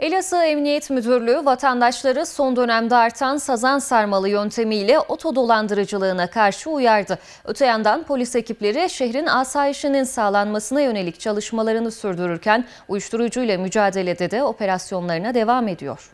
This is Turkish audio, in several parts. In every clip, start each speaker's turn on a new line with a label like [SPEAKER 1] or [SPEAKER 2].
[SPEAKER 1] Elazığ Emniyet Müdürlüğü vatandaşları son dönemde artan sazan sarmalı yöntemiyle otodolandırıcılığına karşı uyardı. Öte yandan polis ekipleri şehrin asayişinin sağlanmasına yönelik çalışmalarını sürdürürken uyuşturucuyla mücadelede de operasyonlarına devam ediyor.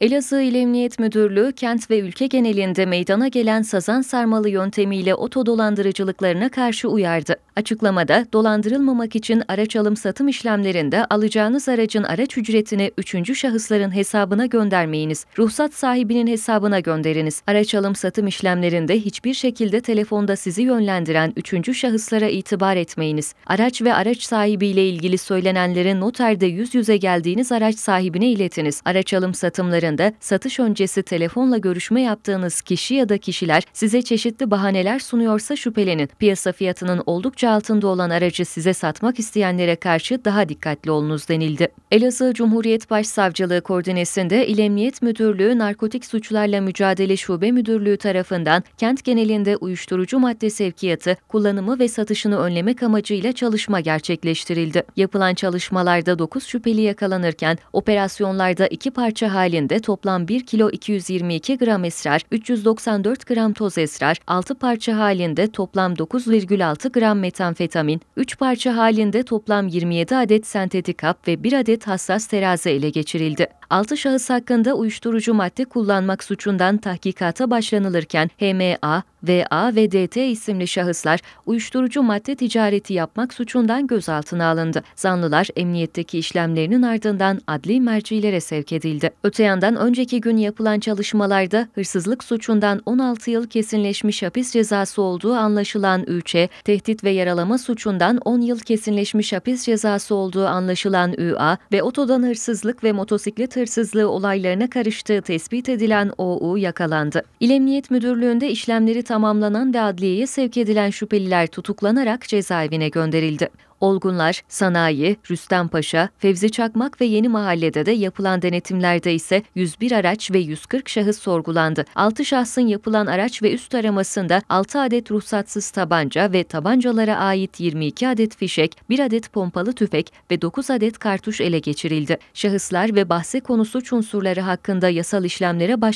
[SPEAKER 1] Elazığ İl Emniyet Müdürlüğü kent ve ülke genelinde meydana gelen sazan sarmalı yöntemiyle oto dolandırıcılıklarına karşı uyardı. Açıklamada dolandırılmamak için araç alım satım işlemlerinde alacağınız aracın araç ücretini üçüncü şahısların hesabına göndermeyiniz. Ruhsat sahibinin hesabına gönderiniz. Araç alım satım işlemlerinde hiçbir şekilde telefonda sizi yönlendiren üçüncü şahıslara itibar etmeyiniz. Araç ve araç sahibiyle ilgili söylenenlerin noterde yüz yüze geldiğiniz araç sahibine iletiniz. Araç alım satımları pazarında satış öncesi telefonla görüşme yaptığınız kişi ya da kişiler size çeşitli bahaneler sunuyorsa şüphelenin. Piyasa fiyatının oldukça altında olan aracı size satmak isteyenlere karşı daha dikkatli olunuz denildi. Elazığ Cumhuriyet Başsavcılığı koordinesinde İl Emniyet Müdürlüğü Narkotik Suçlarla Mücadele Şube Müdürlüğü tarafından kent genelinde uyuşturucu madde sevkiyatı, kullanımı ve satışını önlemek amacıyla çalışma gerçekleştirildi. Yapılan çalışmalarda 9 şüpheli yakalanırken operasyonlarda iki parça halinde toplam 1 kilo 222 gram esrar, 394 gram toz esrar, 6 parça halinde toplam 9,6 gram metanfetamin, 3 parça halinde toplam 27 adet sentetik hap ve 1 adet hassas terazi ele geçirildi. 6 şahıs hakkında uyuşturucu madde kullanmak suçundan tahkikata başlanılırken HMA, VA ve DT isimli şahıslar uyuşturucu madde ticareti yapmak suçundan gözaltına alındı. Zanlılar emniyetteki işlemlerinin ardından adli mercilere sevk edildi. Öte yandan önceki gün yapılan çalışmalarda hırsızlık suçundan 16 yıl kesinleşmiş hapis cezası olduğu anlaşılan 3'e, tehdit ve yaralama suçundan 10 yıl kesinleşmiş hapis cezası olduğu anlaşılan ÜA ve otodan hırsızlık ve motosiklet hırsızlığı olaylarına karıştığı tespit edilen OU yakalandı. İl Emniyet Müdürlüğü'nde işlemleri tamamlanan ve adliyeye sevk edilen şüpheliler tutuklanarak cezaevine gönderildi. Olgunlar, Sanayi, Rüstempaşa, Fevzi Çakmak ve Yeni Mahalle'de de yapılan denetimlerde ise 101 araç ve 140 şahıs sorgulandı. 6 şahsın yapılan araç ve üst aramasında 6 adet ruhsatsız tabanca ve tabancalara ait 22 adet fişek, 1 adet pompalı tüfek ve 9 adet kartuş ele geçirildi. Şahıslar ve bahse konusu suç unsurları hakkında yasal işlemlere baş